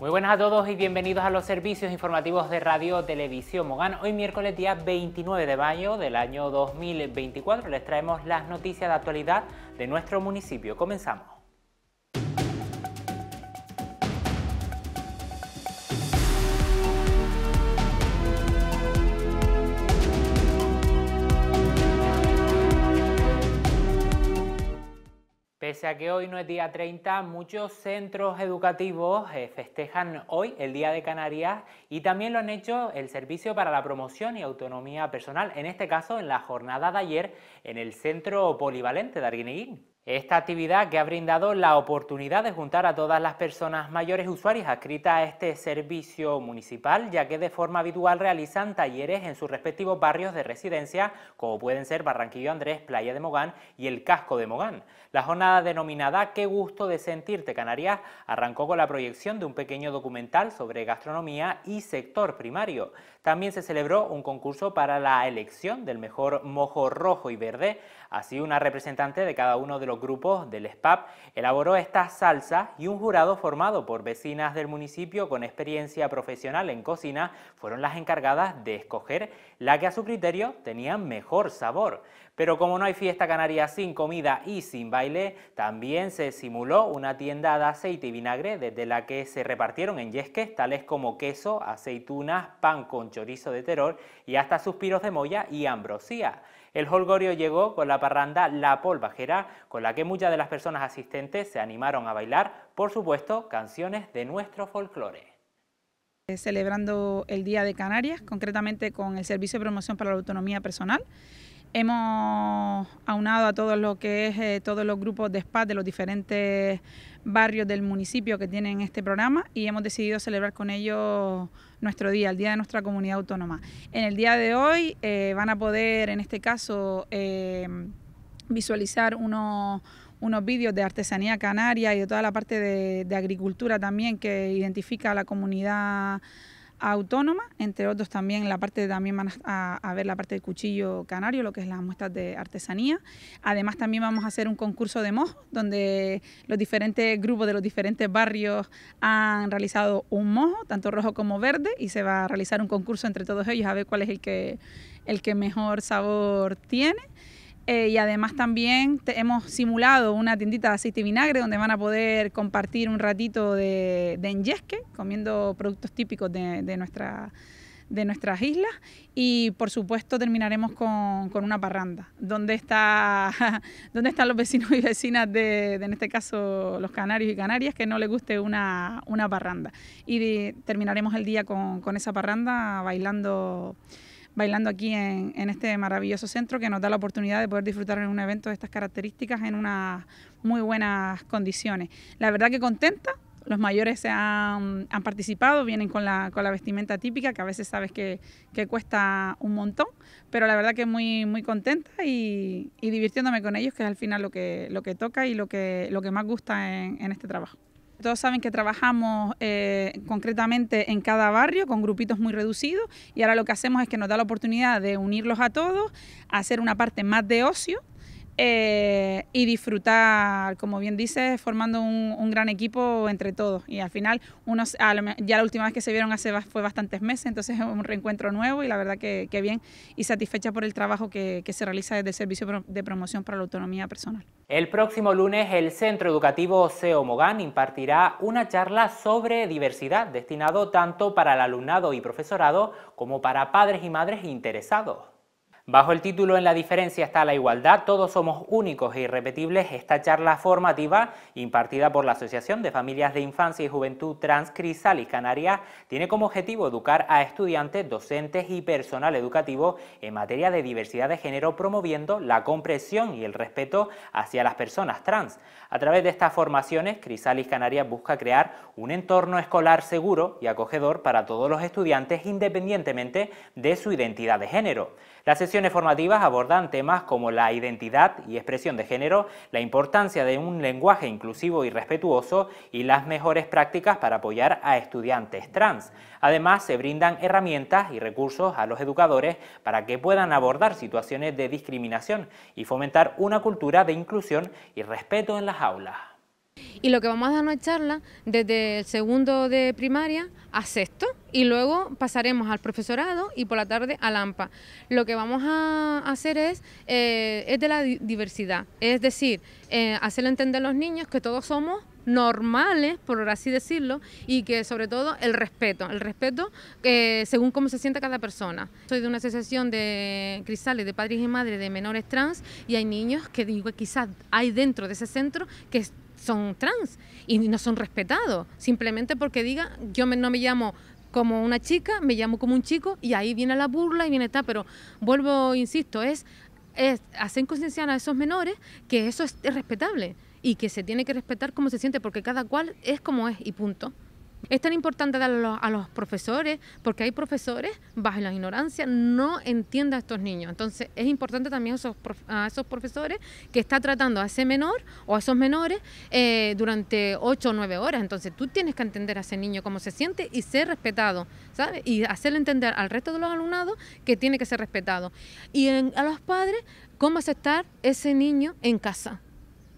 Muy buenas a todos y bienvenidos a los servicios informativos de Radio Televisión Mogán. Hoy miércoles día 29 de mayo del año 2024 les traemos las noticias de actualidad de nuestro municipio. Comenzamos. Pese a que hoy no es día 30, muchos centros educativos eh, festejan hoy el Día de Canarias y también lo han hecho el Servicio para la Promoción y Autonomía Personal, en este caso en la jornada de ayer en el Centro Polivalente de Arguineguín. Esta actividad que ha brindado la oportunidad de juntar a todas las personas mayores usuarias adscritas a este servicio municipal, ya que de forma habitual realizan talleres en sus respectivos barrios de residencia, como pueden ser Barranquillo Andrés, Playa de Mogán y el Casco de Mogán. La jornada denominada Qué gusto de sentirte Canarias arrancó con la proyección de un pequeño documental sobre gastronomía y sector primario. También se celebró un concurso para la elección del mejor mojo rojo y verde, así una representante de cada uno de los grupos del SPAP elaboró esta salsa y un jurado formado por vecinas del municipio con experiencia profesional en cocina fueron las encargadas de escoger la que a su criterio tenía mejor sabor. Pero como no hay fiesta canaria sin comida y sin baile, también se simuló una tienda de aceite y vinagre desde la que se repartieron en yesques tales como queso, aceitunas, pan con chorizo de terror y hasta suspiros de moya y ambrosía. El holgorio llegó con la parranda La Polvajera, con la que muchas de las personas asistentes se animaron a bailar, por supuesto, canciones de nuestro folclore eh, celebrando el Día de Canarias, concretamente con el Servicio de Promoción para la Autonomía Personal Hemos aunado a todos lo que es eh, todos los grupos de SPA de los diferentes barrios del municipio que tienen este programa y hemos decidido celebrar con ellos nuestro día, el día de nuestra comunidad autónoma. En el día de hoy eh, van a poder, en este caso, em, visualizar unos unos vídeos de artesanía canaria y de toda la parte de, de agricultura también que identifica a la comunidad autónoma, entre otros también la parte también van a, ver la parte del cuchillo canario, lo que es las muestras de artesanía. Además también vamos a hacer un concurso de mojo, donde los diferentes grupos de los diferentes barrios han realizado un mojo, tanto rojo como verde, y se va a realizar un concurso entre todos ellos a ver cuál es el el que mejor sabor tiene. Eh, y además también hemos simulado una tiendita de aceite y vinagre donde van a poder compartir un ratito de, de enyesque, comiendo productos típicos de, nuestra, de nuestras islas. Y por supuesto terminaremos con, una parranda. ...donde está, están los vecinos y vecinas de, en este caso, los canarios y canarias que no les guste una, parranda? Y terminaremos el día con, con esa parranda bailando bailando aquí en, este maravilloso centro que nos da la oportunidad de poder disfrutar en un evento de estas características en unas muy buenas condiciones. La verdad que contenta. Los mayores se han, participado, vienen con la, vestimenta típica, que a veces sabes que, cuesta un montón, pero la verdad que muy, muy contenta y, divirtiéndome con ellos, que es al final lo que, lo que toca y lo que, lo que más gusta en este trabajo. Todos saben que trabajamos eh, concretamente en cada barrio con grupitos muy reducidos y ahora lo que hacemos es que nos da la oportunidad de unirlos a todos, hacer una parte más de ocio eh, y disfrutar, como bien dices, formando un, gran equipo entre todos. Y al final, unos, ya la última vez que se vieron hace fue bastantes meses, entonces es un reencuentro nuevo y la verdad que, bien y satisfecha por el trabajo que, se realiza desde el Servicio de Promoción para la Autonomía Personal. El próximo lunes el Centro Educativo CEO Mogán impartirá una charla sobre diversidad destinado tanto para el alumnado y profesorado como para padres y madres interesados. Bajo el título En la diferencia está la igualdad, todos somos únicos e irrepetibles, esta charla formativa impartida por la Asociación de Familias de Infancia y Juventud Trans Crisalis Canarias tiene como objetivo educar a estudiantes, docentes y personal educativo en materia de diversidad de género promoviendo la comprensión y el respeto hacia las personas trans. A través de estas formaciones, Crisalis Canarias busca crear un entorno escolar seguro y acogedor para todos los estudiantes independientemente de su identidad de género. Las sesiones formativas abordan temas como la identidad y expresión de género, la importancia de un lenguaje inclusivo y respetuoso y las mejores prácticas para apoyar a estudiantes trans. Además, se brindan herramientas y recursos a los educadores para que puedan abordar situaciones de discriminación y fomentar una cultura de inclusión y respeto en las aulas. Y lo que vamos a no es charla desde el segundo de primaria a sexto y luego pasaremos al profesorado y por la tarde al AMPA. Lo que vamos a hacer es, eh, es de la diversidad, es decir, eh, hacerle entender a los niños que todos somos normales, por así decirlo, y que sobre todo el respeto, el respeto eh, según cómo se sienta cada persona. Soy de una asociación de cristales de padres y madres de menores trans y hay niños que digo, quizás hay dentro de ese centro que son trans y no son respetados, simplemente porque diga, yo no me llamo como una chica, me llamo como un chico y ahí viene la burla y viene tal, pero vuelvo, insisto, es, es hacer concienciar a esos menores que eso es respetable y que se tiene que respetar cómo se siente, porque cada cual es como es y punto. Es tan importante dar a los profesores, porque hay profesores, bajo la ignorancia, no entienden a estos niños. Entonces, es importante también a esos, profesores que está tratando a ese menor o a esos menores eh, durante ocho o nueve horas. Entonces, tú tienes que entender a ese niño cómo se siente y ser respetado, ¿sabes? Y hacerle entender al resto de los alumnados que tiene que ser respetado. Y a los padres, cómo aceptar ese niño en casa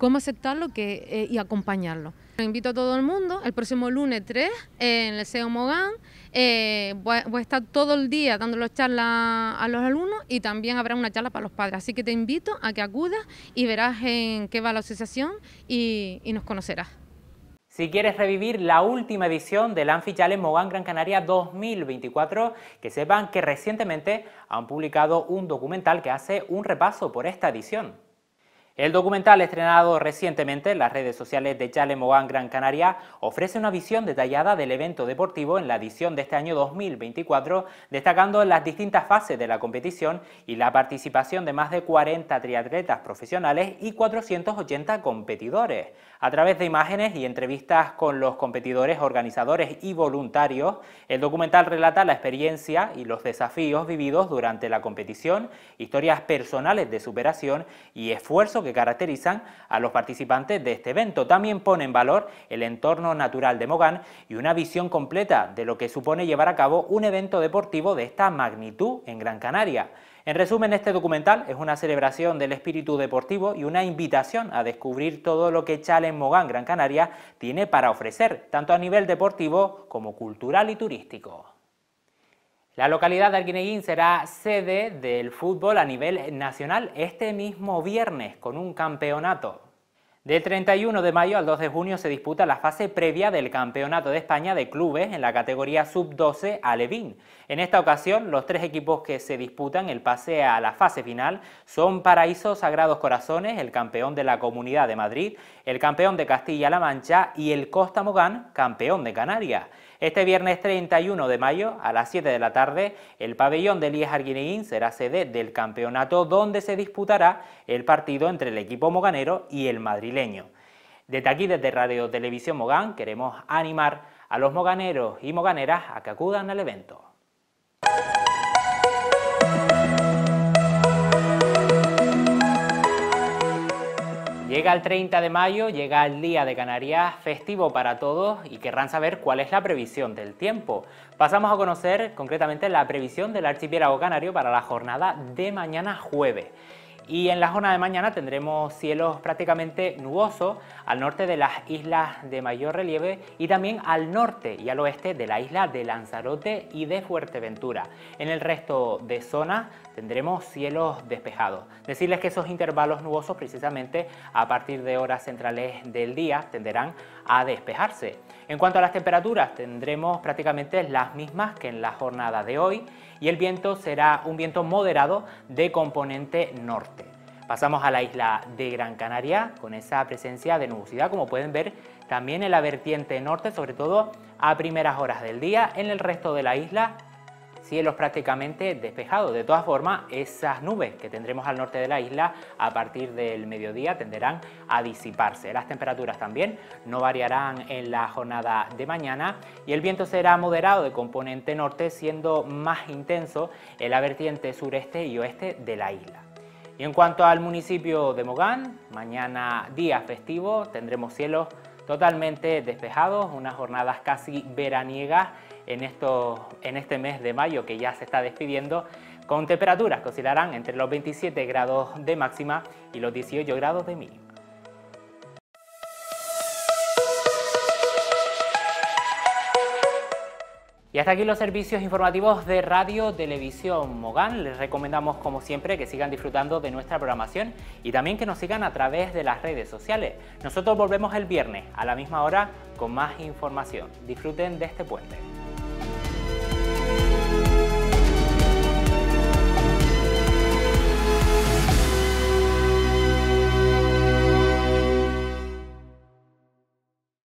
cómo aceptarlo eh, y acompañarlo. Lo invito a todo el mundo, el próximo lunes 3 en el SEO Mogán, eh, voy, a, estar todo el día dando las charlas a los alumnos y también habrá una charla para los padres. Así que te invito a que acudas y verás en qué va la asociación y, nos conocerás. Si quieres revivir la última edición del Anfi Challenge Mogán Gran Canaria 2024, que sepan que recientemente han publicado un documental que hace un repaso por esta edición. El documental estrenado recientemente en las redes sociales de Chale Gran Canaria ofrece una visión detallada del evento deportivo en la edición de este año 2024, destacando las distintas fases de la competición y la participación de más de 40 triatletas profesionales y 480 competidores. A través de imágenes y entrevistas con los competidores, organizadores y voluntarios, el documental relata la experiencia y los desafíos vividos durante la competición, historias personales de superación y esfuerzos que caracterizan a los participantes de este evento. También pone en valor el entorno natural de Mogán y una visión completa de lo que supone llevar a cabo un evento deportivo de esta magnitud en Gran Canaria. En resumen, este documental es una celebración del espíritu deportivo y una invitación a descubrir todo lo que en Mogán Gran Canaria tiene para ofrecer, tanto a nivel deportivo como cultural y turístico. La localidad de Arguineguín será sede del fútbol a nivel nacional este mismo viernes con un campeonato. Del 31 de mayo al 2 de junio se disputa la fase previa del Campeonato de España de Clubes en la categoría Sub-12 Alevín. En esta ocasión, los tres equipos que se disputan el pase a la fase final son Paraíso Sagrados Corazones, el campeón de la Comunidad de Madrid, el campeón de Castilla-La Mancha y el Costa Mogán, campeón de Canarias. Este viernes 31 de mayo a las 7 de la tarde, el pabellón de Elías Arguineín será sede del campeonato donde se disputará el partido entre el equipo moganero y el madrileño. Desde aquí, desde Radio Televisión Mogán, queremos animar a los moganeros y moganeras a que acudan al evento. Llega el 30 de mayo, llega el Día de Canarias, festivo para todos y querrán saber cuál es la previsión del tiempo. Pasamos a conocer concretamente la previsión del archipiélago canario para la jornada de mañana jueves. Y en la zona de mañana tendremos cielos prácticamente nubosos al norte de las islas de mayor relieve y también al norte y al oeste de la isla de Lanzarote y de Fuerteventura. En el resto de zonas tendremos cielos despejados. Decirles que esos intervalos nubosos precisamente a partir de horas centrales del día tenderán a despejarse. En cuanto a las temperaturas, tendremos prácticamente las mismas que en la jornada de hoy y el viento será un viento moderado de componente norte. Pasamos a la isla de Gran Canaria con esa presencia de nubosidad, como pueden ver también en la vertiente norte, sobre todo a primeras horas del día. En el resto de la isla, cielos prácticamente despejados. De todas formas, esas nubes que tendremos al norte de la isla a partir del mediodía tenderán a disiparse. Las temperaturas también no variarán en la jornada de mañana y el viento será moderado de componente norte, siendo más intenso en la vertiente sureste y oeste de la isla. Y en cuanto al municipio de Mogán, mañana día festivo tendremos cielos totalmente despejados, unas jornadas casi veraniegas en, en este mes de mayo que ya se está despidiendo, con temperaturas que oscilarán entre los 27 grados de máxima y los 18 grados de mínima. Y hasta aquí los servicios informativos de Radio Televisión Mogán. Les recomendamos, como siempre, que sigan disfrutando de nuestra programación y también que nos sigan a través de las redes sociales. Nosotros volvemos el viernes a la misma hora con más información. Disfruten de este puente.